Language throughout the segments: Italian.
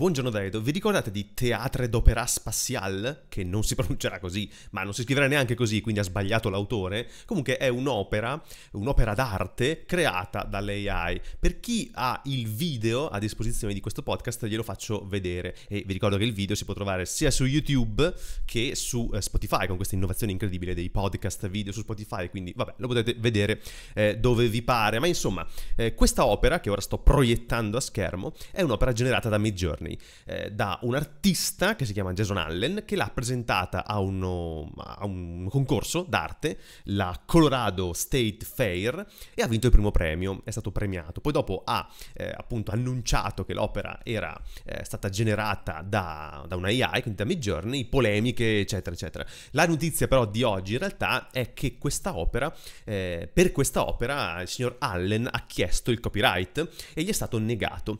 Buongiorno Davido, vi ricordate di Teatre d'Opera Spatial? Che non si pronuncerà così, ma non si scriverà neanche così, quindi ha sbagliato l'autore. Comunque è un'opera, un'opera d'arte creata dall'AI. Per chi ha il video a disposizione di questo podcast glielo faccio vedere e vi ricordo che il video si può trovare sia su YouTube che su eh, Spotify con questa innovazione incredibile dei podcast video su Spotify, quindi vabbè, lo potete vedere eh, dove vi pare. Ma insomma, eh, questa opera che ora sto proiettando a schermo è un'opera generata da Midjourney Grammy eh, da un artista che si chiama Jason Allen che l'ha presentata a, uno, a un concorso d'arte, la Colorado State Fair, e ha vinto il primo premio, è stato premiato. Poi dopo ha eh, appunto annunciato che l'opera era eh, stata generata da, da una AI, quindi da Midjourney, polemiche, eccetera, eccetera. La notizia però di oggi in realtà è che questa opera, eh, per questa opera il signor Allen ha chiesto il copyright e gli è stato negato.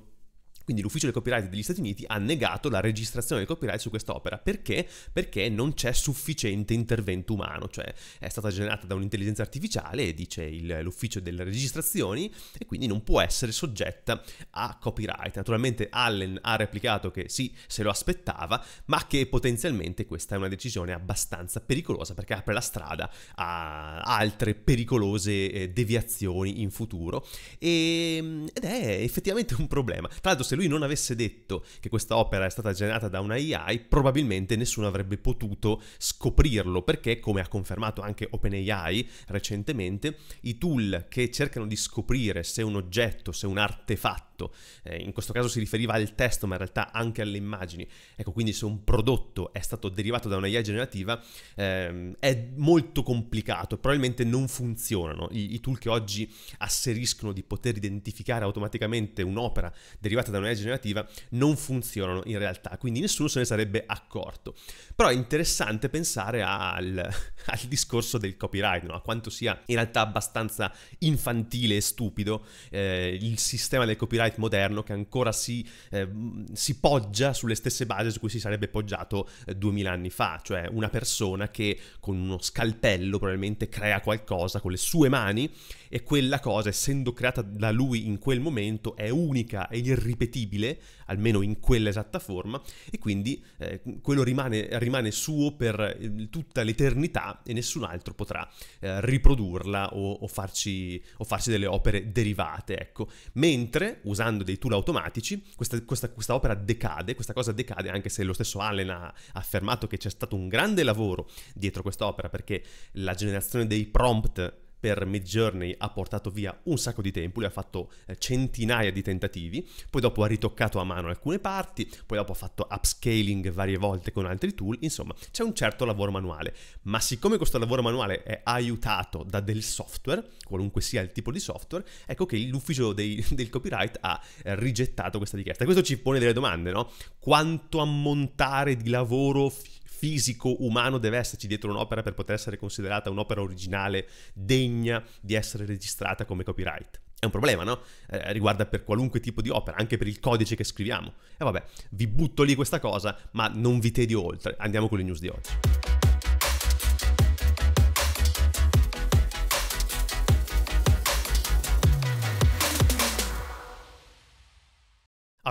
Quindi l'ufficio del copyright degli Stati Uniti ha negato la registrazione del copyright su quest'opera. Perché? Perché non c'è sufficiente intervento umano, cioè è stata generata da un'intelligenza artificiale, dice il, l'ufficio delle registrazioni, e quindi non può essere soggetta a copyright. Naturalmente Allen ha replicato che sì, se lo aspettava, ma che potenzialmente questa è una decisione abbastanza pericolosa perché apre la strada a altre pericolose eh, deviazioni in futuro e, ehm, ed è effettivamente un problema. Tra l'altro se lui non avesse detto che questa opera è stata generata da una AI, probabilmente nessuno avrebbe potuto scoprirlo, perché come ha confermato anche OpenAI recentemente, i tool che cercano di scoprire se un oggetto, se un artefatto fatto. Eh, in questo caso si riferiva al testo, ma in realtà anche alle immagini. Ecco, quindi se un prodotto è stato derivato da una IA generativa, ehm, è molto complicato, probabilmente non funzionano. I, I, tool che oggi asseriscono di poter identificare automaticamente un'opera derivata da una IA generativa non funzionano in realtà, quindi nessuno se ne sarebbe accorto. Però è interessante pensare al al discorso del copyright, no? a quanto sia in realtà abbastanza infantile e stupido eh, il sistema del copyright moderno che ancora si, eh, si, poggia sulle stesse basi su cui si sarebbe poggiato eh, duemila eh, anni fa, cioè una persona che con uno scalpello probabilmente crea qualcosa con le sue mani e quella cosa, essendo creata da lui in quel momento, è unica e irripetibile, almeno in quell'esatta forma, e quindi eh, quello rimane, rimane, suo per eh, tutta l'eternità e nessun altro potrà eh, riprodurla o, o, farci, o, farci, delle opere derivate, ecco. Mentre, usando dei tool automatici, questa, questa, questa opera decade, questa cosa decade, anche se lo stesso Allen ha affermato che c'è stato un grande lavoro dietro quest'opera, perché la generazione dei prompt per Midjourney ha portato via un sacco di tempo, lui ha fatto eh, centinaia di tentativi, poi dopo ha ritoccato a mano alcune parti, poi dopo ha fatto upscaling varie volte con altri tool, insomma c'è un certo lavoro manuale, ma siccome questo lavoro manuale è aiutato da del software, qualunque sia il tipo di software, ecco che l'ufficio dei, del copyright ha rigettato questa richiesta. Questo ci pone delle domande, no? Quanto ammontare di lavoro fisico, umano deve esserci dietro un'opera per poter essere considerata un'opera originale degna degna di essere registrata come copyright. È un problema, no? Eh, riguarda per qualunque tipo di opera, anche per il codice che scriviamo. E vabbè, vi butto lì questa cosa, ma non vi tedio oltre. Andiamo con le news di oggi.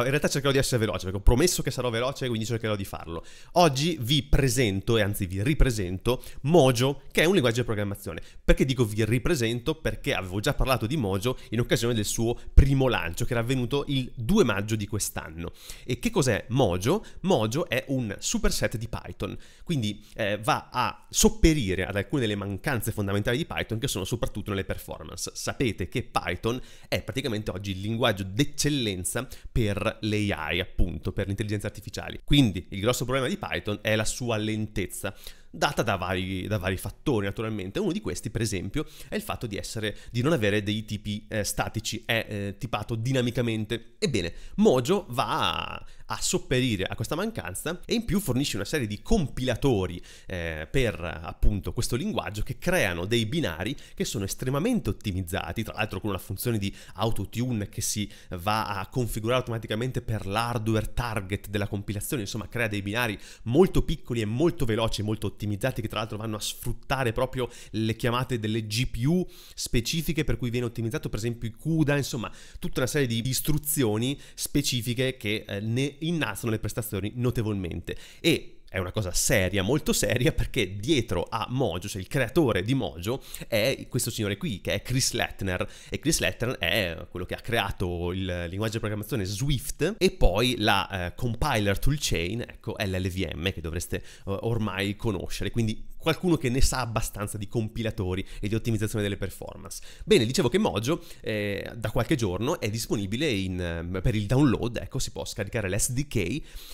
in realtà cercherò di essere veloce perché ho promesso che sarò veloce quindi cercherò di farlo. Oggi vi presento, e anzi vi ripresento, Mojo che è un linguaggio di programmazione. Perché dico vi ripresento? Perché avevo già parlato di Mojo in occasione del suo primo lancio che era avvenuto il 2 maggio di quest'anno. E che cos'è Mojo? Mojo è un superset di Python, quindi eh, va a sopperire ad alcune delle mancanze fondamentali di Python che sono soprattutto nelle performance. Sapete che Python è praticamente oggi il linguaggio d'eccellenza per l'AI, appunto, per l'intelligenza artificiale. Quindi il grosso problema di Python è la sua lentezza data da vari, da vari, fattori naturalmente. Uno di questi, per esempio, è il fatto di, essere, di non avere dei tipi eh, statici, è eh, tipato dinamicamente. Ebbene, Mojo va a a sopperire a questa mancanza e in più fornisce una serie di compilatori eh, per appunto questo linguaggio che creano dei binari che sono estremamente ottimizzati, tra l'altro con una funzione di autotune che si va a configurare automaticamente per l'hardware target della compilazione, insomma crea dei binari molto piccoli e molto veloci molto ottimizzati che tra l'altro vanno a sfruttare proprio le chiamate delle GPU specifiche per cui viene ottimizzato per esempio il CUDA, insomma tutta una serie di istruzioni specifiche che eh, ne innalzano le prestazioni notevolmente e è una cosa seria, molto seria, perché dietro a Mojo, cioè il creatore di Mojo, è questo signore qui, che è Chris Lettner. E Chris Lettner è quello che ha creato il linguaggio di programmazione Swift e poi la eh, compiler toolchain, ecco, LLVM, che dovreste eh, ormai conoscere. Quindi qualcuno che ne sa abbastanza di compilatori e di ottimizzazione delle performance. Bene, dicevo che Mojo eh, da qualche giorno è disponibile in, eh, per il download, ecco, si può scaricare l'SDK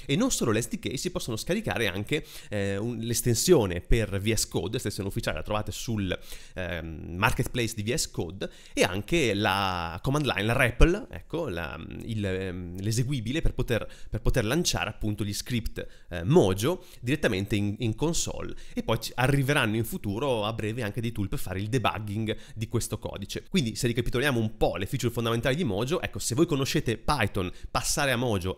e non solo l'SDK, si possono scaricare anche eh, un, l'estensione per VS Code, l'estensione ufficiale la trovate sul eh, marketplace di VS Code e anche la command line, la REPL, ecco, la, il, ehm, l'eseguibile per poter, per poter, lanciare appunto gli script eh, Mojo direttamente in, in console e poi ci, arriveranno in futuro a breve anche dei tool per fare il debugging di questo codice. Quindi se ricapitoliamo un po' le feature fondamentali di Mojo, ecco se voi conoscete Python passare a Mojo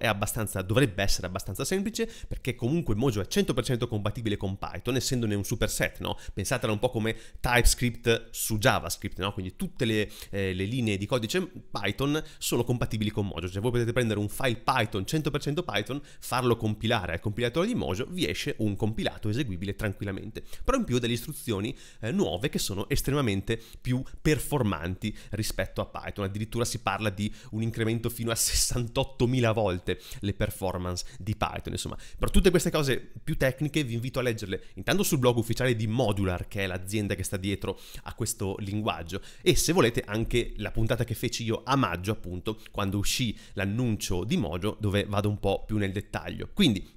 dovrebbe essere abbastanza semplice perché comunque Mojo è 100% compatibile con Python essendone un superset, no? Pensatela un po' come TypeScript su JavaScript, no? Quindi tutte le, eh, le linee di codice Python sono compatibili con Mojo, cioè voi potete prendere un file Python 100% Python, farlo compilare al compilatore di Mojo, vi esce un compilato eseguibile tranquillamente però in più delle istruzioni eh, nuove che sono estremamente più performanti rispetto a Python, addirittura si parla di un incremento fino a 68.000 volte le performance di Python, insomma, per tutte queste cose più tecniche vi invito a leggerle intanto sul blog ufficiale di Modular, che è l'azienda che sta dietro a questo linguaggio, e se volete anche la puntata che feci io a maggio, appunto, quando uscì l'annuncio di Mojo, dove vado un po' più nel dettaglio. Quindi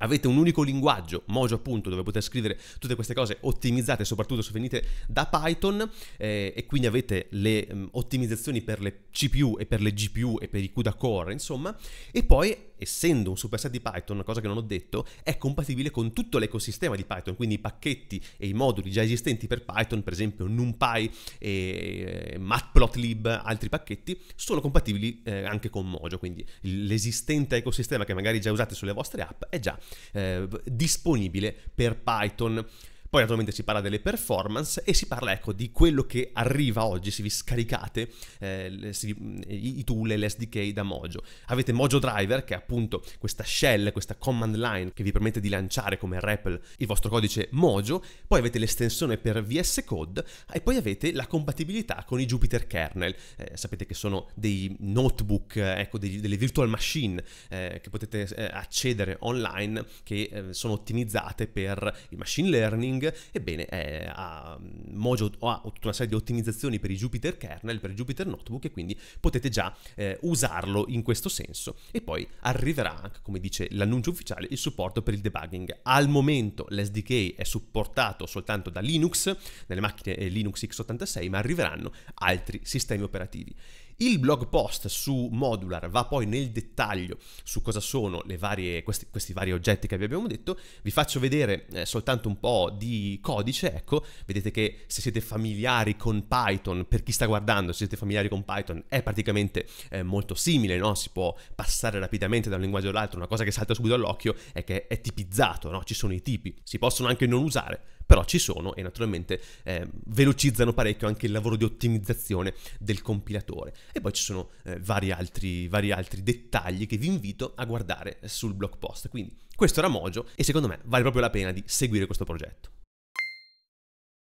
Avete un unico linguaggio, Mojo appunto, dove potete scrivere tutte queste cose ottimizzate, soprattutto se venite da Python eh, e quindi avete le mh, mm, ottimizzazioni per le CPU e per le GPU e per i CUDA core, insomma, e poi essendo un superset di Python, una cosa che non ho detto, è compatibile con tutto l'ecosistema di Python, quindi i pacchetti e i moduli già esistenti per Python, per esempio NumPy, e eh, Matplotlib, altri pacchetti, sono compatibili eh, anche con Mojo, quindi l'esistente ecosistema che magari già usate sulle vostre app è già eh, disponibile per Python. Poi naturalmente si parla delle performance e si parla ecco di quello che arriva oggi se vi scaricate eh, se vi, mm, i tool e l'SDK da Mojo. Avete Mojo Driver che è appunto questa shell, questa command line che vi permette di lanciare come REPL il vostro codice Mojo, poi avete l'estensione per VS Code e poi avete la compatibilità con i Jupyter Kernel. Eh, sapete che sono dei notebook, eh, ecco, dei, delle virtual machine eh, che potete eh, accedere online che eh, sono ottimizzate per il machine learning Spring, ebbene eh, ha, mm, Mojo ha tutta una serie di ottimizzazioni per i Jupyter Kernel, per i Jupyter Notebook e quindi potete già eh, usarlo in questo senso. E poi arriverà anche, come dice l'annuncio ufficiale, il supporto per il debugging. Al momento l'SDK è supportato soltanto da Linux, nelle macchine eh, Linux x86, ma arriveranno altri sistemi operativi. Il blog post su Modular va poi nel dettaglio su cosa sono varie, questi, questi, vari oggetti che vi abbiamo detto, vi faccio vedere eh, soltanto un po' di codice, ecco, vedete che se siete familiari con Python, per chi sta guardando, se siete familiari con Python, è praticamente eh, molto simile, no? si può passare rapidamente da un linguaggio all'altro, una cosa che salta subito all'occhio è che è tipizzato, no? ci sono i tipi, si possono anche non usare, però ci sono e naturalmente eh, velocizzano parecchio anche il lavoro di ottimizzazione del compilatore. E poi ci sono eh, vari, altri, vari altri dettagli che vi invito a guardare sul blog post. Quindi questo era Mojo e secondo me vale proprio la pena di seguire questo progetto.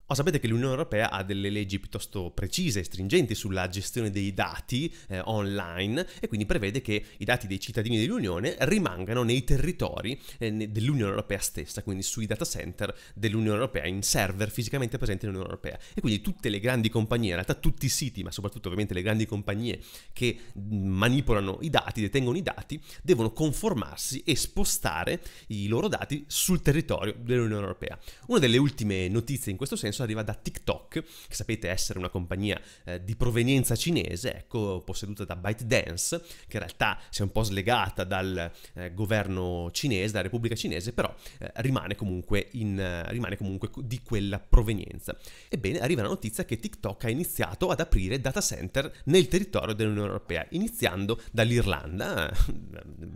Oh, sapete che l'Unione Europea ha delle leggi piuttosto precise e stringenti sulla gestione dei dati eh, online e quindi prevede che i dati dei cittadini dell'Unione rimangano nei territori eh, dell'Unione Europea stessa, quindi sui data center dell'Unione Europea, in server fisicamente presenti nell'Unione Europea. E quindi tutte le grandi compagnie, in realtà tutti i siti, ma soprattutto ovviamente le grandi compagnie che manipolano i dati, detengono i dati, devono conformarsi e spostare i loro dati sul territorio dell'Unione Europea. Una delle ultime notizie in questo senso adesso arriva da TikTok, che sapete essere una compagnia eh, di provenienza cinese, ecco, posseduta da ByteDance, che in realtà si è un po' slegata dal eh, governo cinese, dalla Repubblica Cinese, però eh, rimane, comunque in, eh, rimane comunque di quella provenienza. Ebbene, arriva la notizia che TikTok ha iniziato ad aprire data center nel territorio dell'Unione Europea, iniziando dall'Irlanda, eh,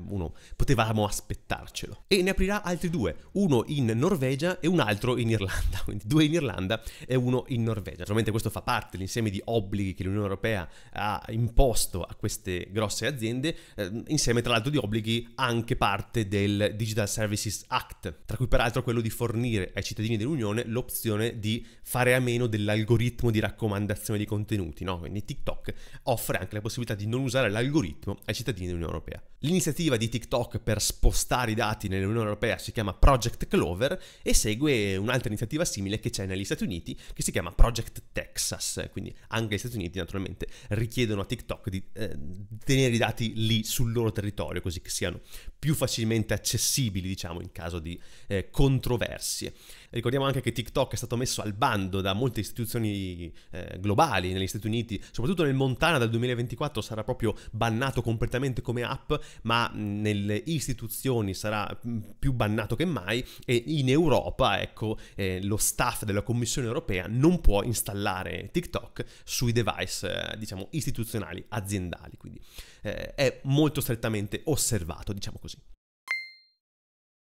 uno potevamo aspettarcelo, e ne aprirà altri due, uno in Norvegia e un altro in Irlanda, quindi due in Irlanda Finlandia e uno in Norvegia. Naturalmente questo fa parte dell'insieme di obblighi che l'Unione Europea ha imposto a queste grosse aziende, eh, insieme tra l'altro di obblighi anche parte del Digital Services Act, tra cui peraltro quello di fornire ai cittadini dell'Unione l'opzione di fare a meno dell'algoritmo di raccomandazione di contenuti, no? quindi TikTok offre anche la possibilità di non usare l'algoritmo ai cittadini dell'Unione Europea. L'iniziativa di TikTok per spostare i dati nell'Unione Europea si chiama Project Clover e segue un'altra iniziativa simile che c'è negli Stati Uniti Stati Uniti che si chiama Project Texas, quindi anche gli Stati Uniti naturalmente richiedono a TikTok di eh, tenere i dati lì sul loro territorio così che siano più facilmente accessibili diciamo in caso di eh, controversie. Ricordiamo anche che TikTok è stato messo al bando da molte istituzioni eh, globali negli Stati Uniti, soprattutto nel Montana dal 2024 sarà proprio bannato completamente come app, ma nelle istituzioni sarà più bannato che mai e in Europa, ecco, eh, lo staff della Commissione europea non può installare TikTok sui device, eh, diciamo, istituzionali, aziendali, quindi eh, è molto strettamente osservato, diciamo così.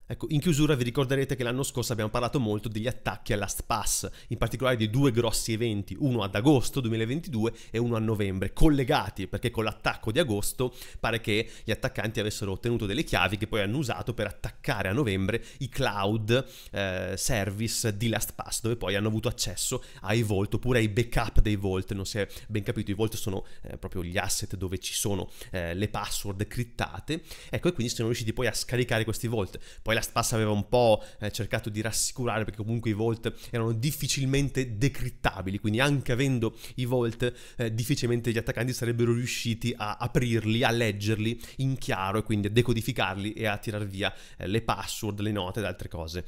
Ecco, in chiusura vi ricorderete che l'anno scorso abbiamo parlato molto degli attacchi a LastPass, in particolare di due grossi eventi, uno ad agosto 2022 e uno a novembre, collegati perché con l'attacco di agosto pare che gli attaccanti avessero ottenuto delle chiavi che poi hanno usato per attaccare a novembre i cloud eh, service di LastPass, dove poi hanno avuto accesso ai Vault oppure ai backup dei Vault, non si è ben capito, i Vault sono eh, proprio gli asset dove ci sono eh, le password criptate, ecco e quindi sono riusciti poi a scaricare questi Vault. Poi Last aveva un po' eh, cercato di rassicurare perché comunque i Volt erano difficilmente decrittabili, quindi anche avendo i Volt eh, difficilmente gli attaccanti sarebbero riusciti a aprirli, a leggerli in chiaro e quindi a decodificarli e a tirar via eh, le password, le note ed altre cose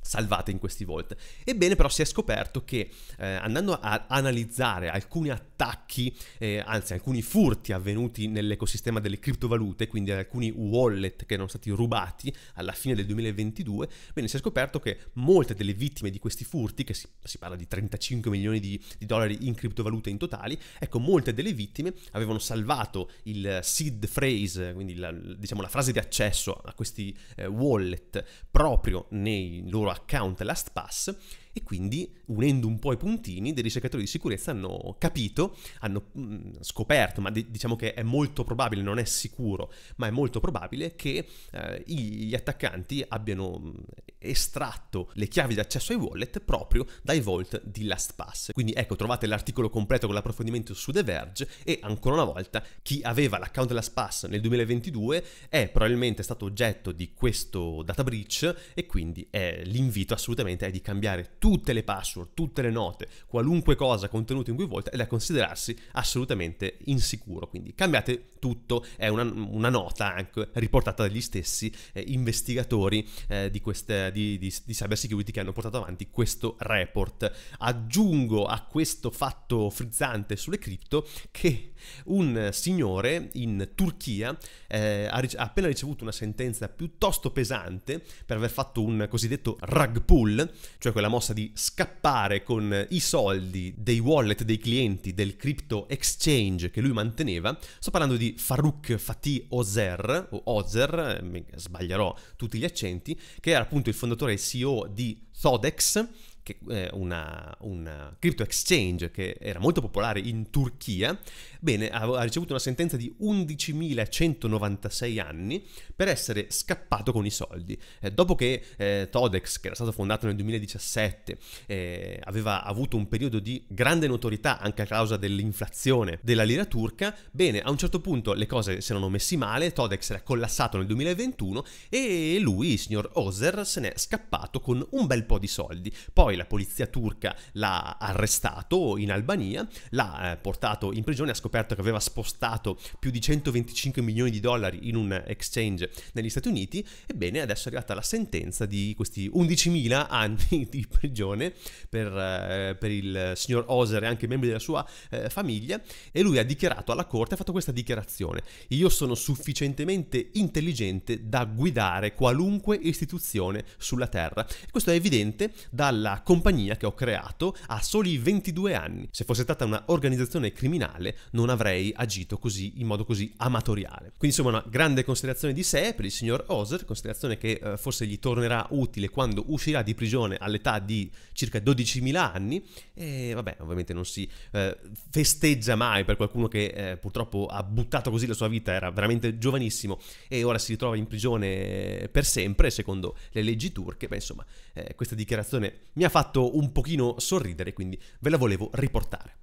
salvate in questi Volt. Ebbene però si è scoperto che eh, andando a analizzare alcuni attacchi attacchi, eh, anzi alcuni furti avvenuti nell'ecosistema delle criptovalute, quindi alcuni wallet che erano stati rubati alla fine del 2022, bene, si è scoperto che molte delle vittime di questi furti, che si, si parla di 35 milioni di, di dollari in criptovalute in totali, ecco, molte delle vittime avevano salvato il seed phrase, quindi la, diciamo la frase di accesso a questi eh, wallet proprio nei loro account LastPass e quindi unendo un po' i puntini, dei ricercatori di sicurezza hanno capito, hanno mm, scoperto, ma diciamo che è molto probabile, non è sicuro, ma è molto probabile che eh, gli attaccanti abbiano mm, estratto le chiavi di accesso ai wallet proprio dai vault di LastPass. Quindi ecco, trovate l'articolo completo con l'approfondimento su The Verge e ancora una volta chi aveva l'account LastPass nel 2022 è probabilmente stato oggetto di questo data breach e quindi eh, l'invito assolutamente è di cambiare tutte le password password, tutte le note, qualunque cosa contenuta in WeVolt è da considerarsi assolutamente insicuro. Quindi cambiate tutto, è una, una nota anche riportata dagli stessi eh, investigatori eh, di, queste, di, di, di cyber security che hanno portato avanti questo report. Aggiungo a questo fatto frizzante sulle cripto che un signore in Turchia eh, ha, ha, appena ricevuto una sentenza piuttosto pesante per aver fatto un cosiddetto rug pull, cioè quella mossa di scappare scappare con i soldi dei wallet dei clienti del crypto exchange che lui manteneva. Sto parlando di Farouk Fatih Ozer, o Ozer, eh, sbaglierò tutti gli accenti, che era appunto il fondatore e CEO di Thodex, che è eh, una, una crypto exchange che era molto popolare in Turchia, bene, ha, ha ricevuto una sentenza di 11.196 anni per essere scappato con i soldi. Eh, dopo che eh, Todex, che era stato fondato nel 2017, eh, aveva avuto un periodo di grande notorietà anche a causa dell'inflazione della lira turca, bene, a un certo punto le cose si erano messi male, Todex era collassato nel 2021 e lui, il signor Oser, se n'è scappato con un bel po' di soldi. Poi la polizia turca l'ha arrestato in Albania, l'ha eh, portato in prigione, ha scoperto che aveva spostato più di 125 milioni di dollari in un exchange negli Stati Uniti, ebbene adesso è arrivata la sentenza di questi 11.000 anni di prigione per, eh, per il signor Oser e anche i membri della sua eh, famiglia e lui ha dichiarato alla corte, ha fatto questa dichiarazione, io sono sufficientemente intelligente da guidare qualunque istituzione sulla terra. questo è evidente dalla compagnia che ho creato a soli 22 anni. Se fosse stata un'organizzazione criminale non avrei agito così, in modo così amatoriale. Quindi insomma una grande considerazione di sé per il signor Ozer, considerazione che eh, forse gli tornerà utile quando uscirà di prigione all'età di circa 12.000 anni e vabbè ovviamente non si eh, festeggia mai per qualcuno che eh, purtroppo ha buttato così la sua vita, era veramente giovanissimo e ora si ritrova in prigione eh, per sempre secondo le leggi turche, beh insomma eh, questa dichiarazione mi ha fatto fatto un pochino sorridere, quindi ve la volevo riportare.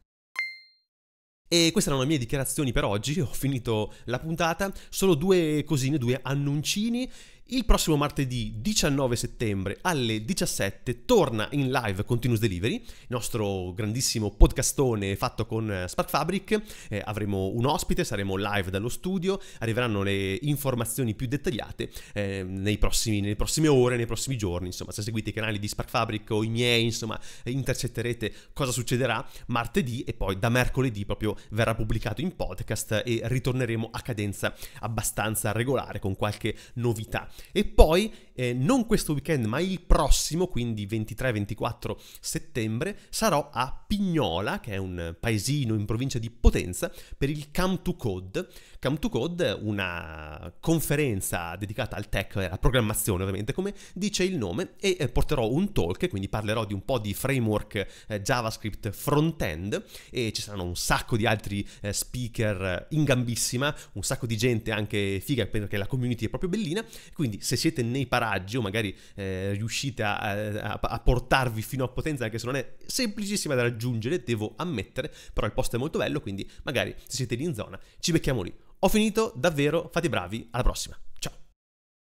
E queste erano le mie dichiarazioni per oggi, ho finito la puntata, solo due cosine, due annuncini. Il prossimo martedì 19 settembre alle 17 torna in live Continuous Delivery, il nostro grandissimo podcastone fatto con eh, Spark Fabric. Eh, avremo un ospite, saremo live dallo studio, arriveranno le informazioni più dettagliate eh, nei prossimi, nelle prossime ore, nei prossimi giorni. Insomma, se seguite i canali di Spark Fabric o i miei, insomma, intercetterete cosa succederà martedì e poi da mercoledì proprio verrà pubblicato in podcast e ritorneremo a cadenza abbastanza regolare con qualche novità. E poi, eh, non questo weekend, ma il prossimo, quindi 23-24 settembre, sarò a Pignola, che è un paesino in provincia di Potenza, per il Come to Code, come to Code, una conferenza dedicata al tech alla programmazione, ovviamente, come dice il nome, e eh, porterò un talk, quindi parlerò di un po' di framework eh, JavaScript front-end e ci saranno un sacco di altri eh, speaker in gambissima, un sacco di gente anche figa perché la community è proprio bellina, quindi se siete nei paraggi o magari riuscite a, a, a portarvi fino a potenza, anche se non è semplicissima da raggiungere, devo ammettere, però il posto è molto bello, quindi magari se siete lì in zona ci becchiamo lì ho finito, davvero, fate bravi, alla prossima.